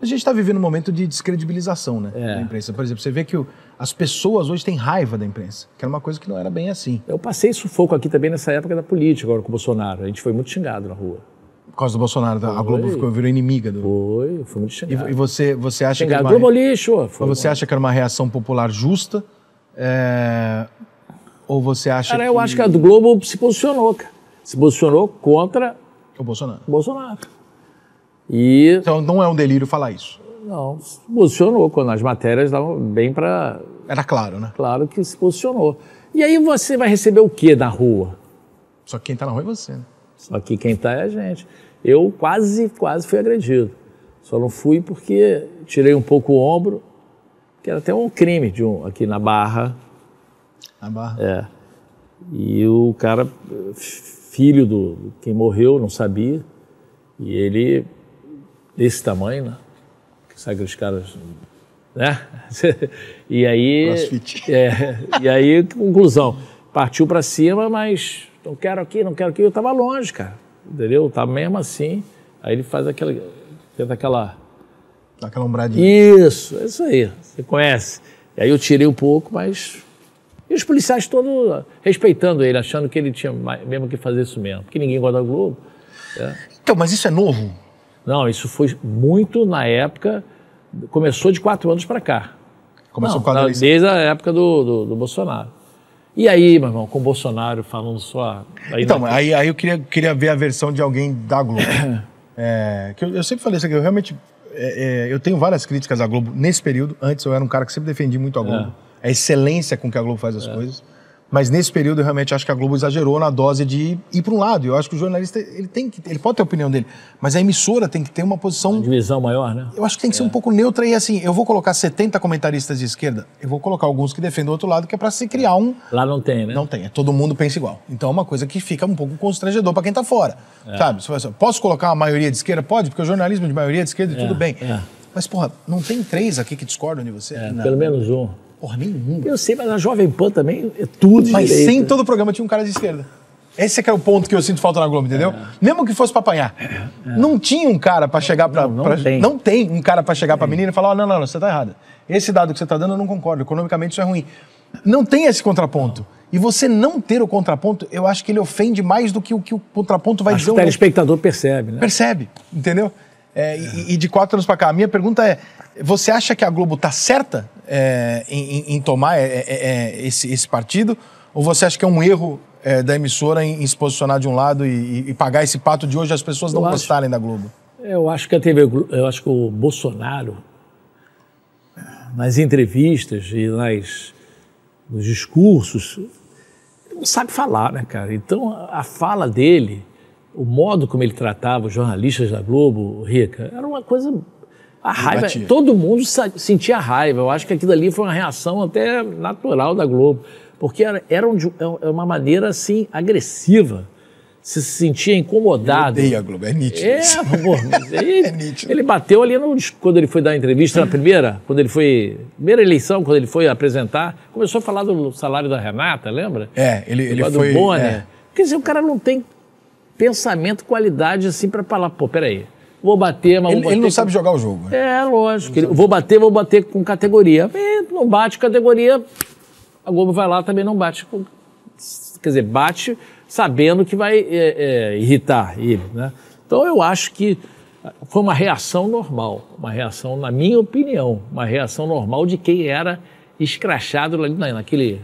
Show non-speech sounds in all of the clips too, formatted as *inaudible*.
A gente está vivendo um momento de descredibilização né, é. da imprensa. Por exemplo, você vê que o, as pessoas hoje têm raiva da imprensa, que era uma coisa que não era bem assim. Eu passei sufoco aqui também nessa época da política, agora com o Bolsonaro. A gente foi muito xingado na rua. Por causa do Bolsonaro, foi. a Globo ficou, virou inimiga do. Foi, foi muito xingado. E, e você, você acha xingado. que. Era uma... Globo lixo! Foi você bom. acha que era uma reação popular justa? É... Ou você acha. Cara, que... eu acho que a do Globo se posicionou, cara. Se posicionou contra. O Bolsonaro. O Bolsonaro. E... Então não é um delírio falar isso. Não, se posicionou quando as matérias davam bem para. Era claro, né? Claro que se posicionou. E aí você vai receber o que na rua? Só que quem está na rua é você, né? Só que quem está é a gente. Eu quase, quase fui agredido. Só não fui porque tirei um pouco o ombro, que era até um crime de um, aqui na Barra. Na Barra? É. E o cara, filho do quem morreu, não sabia, e ele desse tamanho, né? Que sai que os caras. Né? *laughs* e aí. Crossfit. É, e aí, conclusão. Partiu para cima, mas não quero aqui, não quero aqui. Eu tava longe, cara. Entendeu? Tá mesmo assim. Aí ele faz aquela. Tenta aquela. Dá aquela umbradinha. Isso, é isso aí. Você conhece. E aí eu tirei um pouco, mas. E os policiais todos respeitando ele, achando que ele tinha mesmo que fazer isso mesmo. Porque ninguém guarda o Globo. É. Então, mas isso é novo? Não, isso foi muito na época, começou de quatro anos para cá. Começou Não, com Desde a época do, do, do Bolsonaro. E aí, meu irmão, com o Bolsonaro falando só. Aí então, é aí, aí eu queria, queria ver a versão de alguém da Globo. *coughs* é, que eu, eu, sempre falei isso aqui, eu realmente. É, é, eu tenho várias críticas à Globo nesse período. Antes eu era um cara que sempre defendi muito a Globo. É. A excelência com que a Globo faz as é. coisas. Mas nesse período eu realmente acho que a Globo exagerou na dose de ir para um lado. Eu acho que o jornalista ele tem que, ele pode ter a opinião dele, mas a emissora tem que ter uma posição uma divisão maior, né? Eu acho que tem que é. ser um pouco neutra e assim, eu vou colocar 70 comentaristas de esquerda, eu vou colocar alguns que defendem o outro lado, que é para se criar um Lá não tem, né? Não tem, é todo mundo pensa igual. Então é uma coisa que fica um pouco constrangedor para quem está fora. É. Sabe? Posso colocar a maioria de esquerda? Pode, porque o jornalismo de maioria de esquerda é. tudo bem. É. Mas porra, não tem três aqui que discordam de você? É, pelo menos um. Porra, nenhuma. Eu sei, mas na Jovem Pan também é tudo de Mas sem todo o programa tinha um cara de esquerda. Esse é que é o ponto que eu sinto falta na Globo, entendeu? É. é. Mesmo que fosse pra apanhar. É. é. Não tinha um cara para chegar pra. Não, não, pra, tem. não tem um cara para chegar é. pra menina e falar: oh, não, não, não, você tá errada. Esse dado que você tá dando eu não concordo, economicamente isso é ruim. Não tem esse contraponto. E você não ter o contraponto, eu acho que ele ofende mais do que o que o contraponto vai acho dizer. Que o telespectador percebe, né? Percebe, entendeu? É, é. E, e, de quatro anos para cá. A minha pergunta é: você acha que a Globo está certa é, em, em, tomar é, é, é, esse, esse, partido? Ou você acha que é um erro é, da emissora em, em, se posicionar de um lado e, e, pagar esse pato de hoje as pessoas eu não acho, gostarem da Globo? Eu acho que a TV, eu acho que o Bolsonaro nas entrevistas e nas, nos discursos, não sabe falar, né, cara? Então, a fala dele, o modo como ele tratava os jornalistas da Globo, Rica, era uma coisa a raiva, batia. todo mundo sentia raiva. Eu acho que aquilo ali foi uma reação até natural da Globo, porque era, era, um, é é uma maneira assim agressiva. Se sentia incomodado. Eu odeio a Globo, é nítido. É, amor, *laughs* ele, é nítido. Ele bateu ali no, quando ele foi dar a entrevista na primeira, quando ele foi. Primeira eleição, quando ele foi apresentar, começou a falar do salário da Renata, lembra? É, ele, ele do foi. Do Bonner. É. Quer dizer, o cara não tem pensamento, qualidade assim para falar, pô, peraí vou bater, mas ele, vou bater. Ele não sabe jogar o jogo. Né? É, lógico. Ele, vou bater, vou bater com categoria. E não bate categoria, a Globo vai lá também não bate. Com... Quer dizer, bate sabendo que vai é, é, irritar ele. Né? Então eu acho que foi uma reação normal, uma reação, na minha opinião, uma reação normal de quem era escrachado ali naquele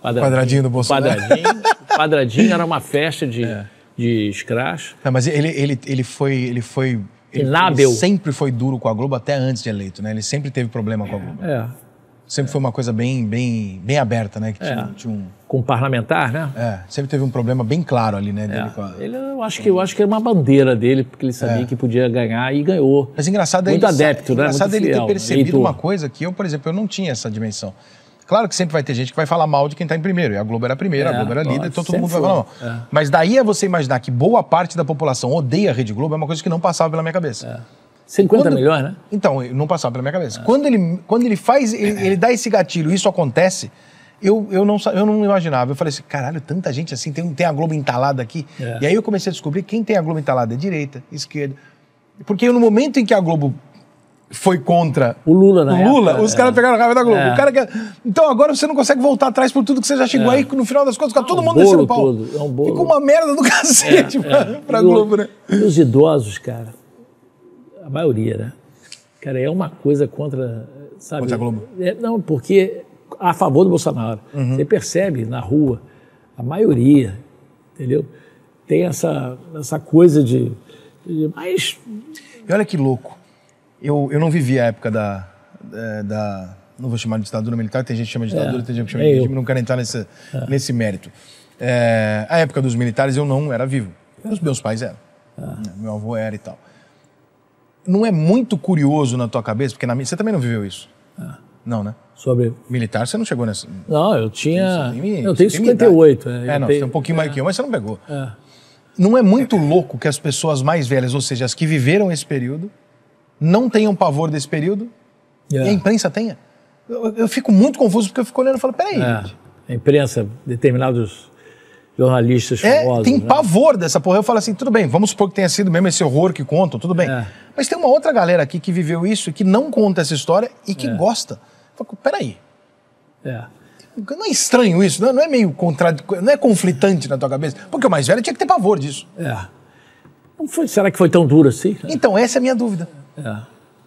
quadradinho, quadradinho do Bolsonaro. Quadradinho, *laughs* quadradinho era uma festa de, é. de escracho. mas ele, ele, ele, foi, ele foi ele, Ele sempre foi duro com a Globo até antes de eleito, né? Ele sempre teve problema com a Globo. É. Sempre é. foi uma coisa bem, bem, bem aberta, né? Que é. tinha, um... Com parlamentar, né? É, sempre teve um problema bem claro ali, né? É. Dele a... Ele, eu, acho que, eu acho que era é uma bandeira dele, porque ele sabia é. que podia ganhar e ganhou. Mas engraçado é Muito ele, adepto, né? Engraçado Muito ele fiel, ter percebido uma coisa que eu, por exemplo, eu não tinha essa dimensão. Claro que sempre vai ter gente que vai falar mal de quem está em primeiro. E a Globo era a primeira, é, a Globo era a líder, então todo mundo vai falar mal. É. Mas daí é você imaginar que boa parte da população odeia a Rede Globo é uma coisa que não passava pela minha cabeça. É. 50 quando, melhor, né? Então, não passava pela minha cabeça. É. Quando, ele, quando ele faz, ele, é. ele dá esse gatilho isso acontece, eu, eu, não, eu não imaginava. Eu falei assim, caralho, tanta gente assim, tem, tem a Globo entalada aqui. É. E aí eu comecei a descobrir quem tem a Globo entalada é direita, esquerda. Porque no momento em que a Globo foi contra o Lula, né? O Lula, época, os é. caras pegaram a raiva da Globo. É. O cara quer... É- então agora você não consegue voltar atrás por tudo que você já chegou é. aí, que no final das contas fica é todo um mundo descendo o pau. Todo. É um bolo. Ficou uma merda do *laughs* cacete é. pra, é. pra Globo, né? E os idosos, cara, a maioria, né? Cara, é uma coisa contra. Sabe? Contra a Globo? não, porque a favor do Bolsonaro. Uhum. Você percebe na rua, a maioria, entendeu? Tem essa, essa coisa de. de mas. E olha que louco. Eu, eu não vivi a época da, é, da. Não vou chamar de ditadura militar, tem gente que chama de é. ditadura, é, tem gente que chama de é regime, não quero entrar nesse, é. nesse mérito. É, a época dos militares eu não era vivo. Os meus pais eram. Né, meu avô era e tal. Não é muito curioso na tua cabeça, porque na minha, você também não viveu isso? Não, né? Sobre. Militar, você não chegou nessa. Não, eu tinha. Tem, eu tenho 58. Tem é, não, tenho... você tem um pouquinho mais que eu, mas você não pegou. Não é muito louco que as pessoas mais velhas, ou seja, as que viveram esse período, não tenham pavor desse período yeah. e a é. imprensa tenha. Eu, eu, fico muito confuso porque eu fico olhando e falo, peraí. É, a imprensa, determinados jornalistas famosos. É, tem né? pavor dessa porra. Eu falo assim, tudo bem, vamos supor que tenha sido mesmo esse horror que contam, tudo bem. É. Mas tem uma outra galera aqui que viveu isso e que não conta essa história e que é. gosta. Eu falo, peraí. É. Não é estranho isso? Não é, meio contra... não é conflitante na tua cabeça? Porque o mais velho tinha que ter pavor disso. É. Não foi, será que foi tão duro assim? Então, essa é a minha dúvida. É.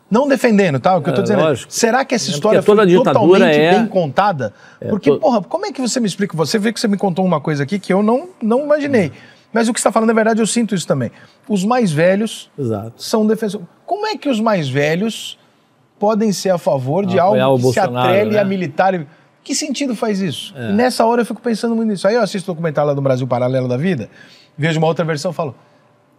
Não defendendo, tá? O que eu tô é, dizendo é, lógico. será que essa é, história toda foi totalmente bem contada? Porque, to... porra, como é que você me explica? Você vê que você me contou uma coisa aqui que eu não, não imaginei. Mas o que está falando é verdade, eu sinto isso também. Os mais velhos Exato. são defensores. Como é que os mais velhos podem ser a favor ah, de algo que Bolsonaro, se atrele né? a militar? Que sentido faz isso? É. nessa hora eu fico pensando muito nisso. Aí eu assisto o documentário lá do Brasil Paralelo da Vida, vejo uma outra versão e falo,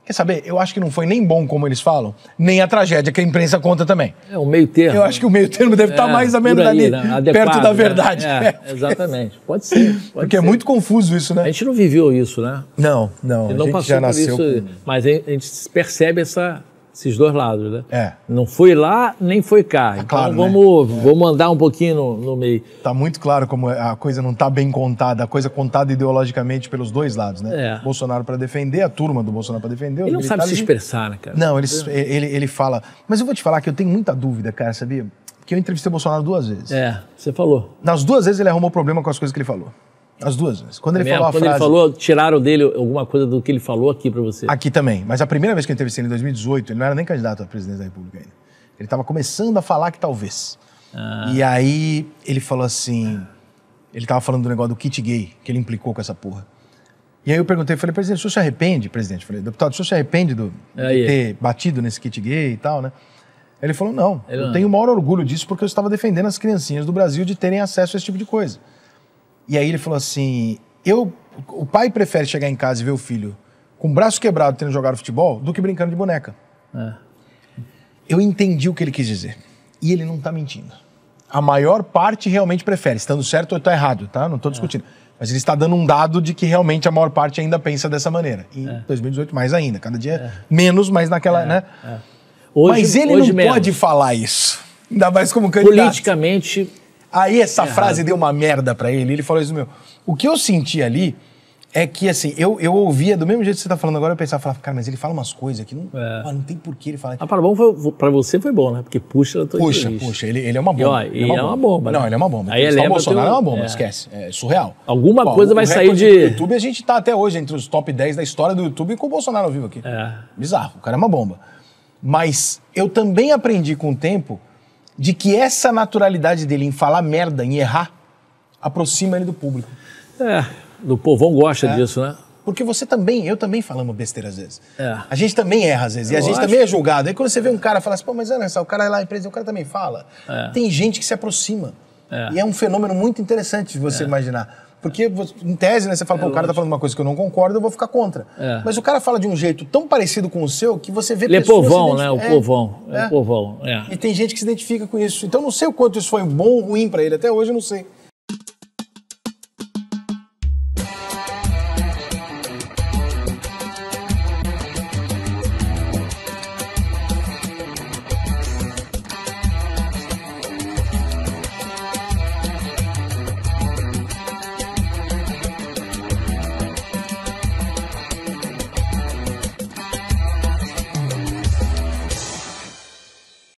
Quer saber? Eu acho que não foi nem bom, como eles falam, nem a tragédia, que a imprensa conta também. É o meio termo. Eu acho que o meio termo deve tá é, estar mais ou menos ali, né? Adequado, perto da né? verdade. Né? É, *laughs* exatamente. Pode ser. Pode Porque é ser. é muito confuso isso, né? A gente não viveu isso, né? Não, não. não a gente já nasceu. Isso, com... Mas a gente percebe essa, esses dois lados, né? É. Não foi lá nem foi cá. Tá então claro, vamos, né? vamos andar um pouquinho no, no, meio. Tá muito claro como é, a coisa não tá bem contada, a coisa é contada ideologicamente pelos dois lados, né? É. Bolsonaro para defender, a turma do Bolsonaro para defender. Ele não sabe se expressar, né, cara? Não, ele, ele, ele fala. Mas eu vou te falar que eu tenho muita dúvida, cara, sabia? Que eu entrevistei o Bolsonaro duas vezes. É, você falou. Nas duas vezes ele arrumou problema com as coisas que ele falou. As duas vezes. Quando ele é falou a Quando ele falou, tiraram dele alguma coisa do que ele falou aqui para você? Aqui também. Mas a primeira vez que eu entrevistei ele, em 2018, ele não era nem candidato à presidência da República ainda. Ele estava começando a falar que talvez. Ah. E aí ele falou assim... Ele estava falando do negócio do kit gay, que ele implicou com essa porra. E aí eu perguntei, falei, presidente, o senhor se arrepende, presidente? Falei, deputado, o senhor se arrepende do, de ter batido nesse kit gay e tal, né? Ele falou, não, ele eu tenho é. o maior orgulho disso porque eu estava defendendo as criancinhas do Brasil de terem acesso a esse tipo de coisa. E aí ele falou assim: eu, o pai prefere chegar em casa e ver o filho com o braço quebrado tendo jogado futebol do que brincando de boneca. É. Eu entendi o que ele quis dizer. E ele não está mentindo. A maior parte realmente prefere, estando tá certo ou está errado, tá? Não estou é. discutindo. É. Mas ele está dando um dado de que realmente a maior parte ainda pensa dessa maneira. em é. 2018, mais ainda. Cada dia é. menos, mas naquela. É, né? Hoje, mas ele não menos. pode falar isso. Ainda mais como candidato. Politicamente, Aí essa frase deu uma merda para ele. Ele falou isso, meu. O que eu senti ali é que, assim, eu, eu ouvia do mesmo jeito que você tá falando agora, eu pensava, falava, cara, mas ele fala umas coisas que não, é. ó, não tem porquê ele falar. Ah, para bom, foi, pra você foi bom, né? Porque puxa, eu tô Puxa, puxa, ele, ele é uma bomba. E, ó, ele, ele é, é, uma bomba. é uma bomba. Não, né? ele é uma bomba. Aí ele o Bolsonaro teu... é uma bomba, é. esquece. É surreal. Alguma Pô, coisa vai sair de. Do YouTube a gente tá até hoje entre os top 10 da história do YouTube com o Bolsonaro ao vivo aqui. É. Bizarro, o cara é uma bomba. Mas eu também aprendi com o tempo de que essa naturalidade dele em falar merda, em errar, aproxima ele do público. É, do povão gosta é. disso, né? Porque você também, eu também falamos besteira às vezes. É. A gente também erra às vezes. Eu e a gente acho. também é julgado. Aí quando você vê um cara fala assim, pô, mas olha só, o cara é lá na empresa, o cara também fala. É. Tem gente que se aproxima. É. E é um fenômeno muito interessante de você é. imaginar. Porque, em tese, né, você fala, é, o cara está tá falando uma coisa que eu não concordo, eu vou ficar contra. É. Mas o cara fala de um jeito tão parecido com o seu que você vê Lê é pessoas... Povão, né? O é. povão. É, o é. povão, é. E tem gente que se identifica com isso. Então, não sei o quanto isso foi bom ou ruim para ele. Até hoje, eu não sei.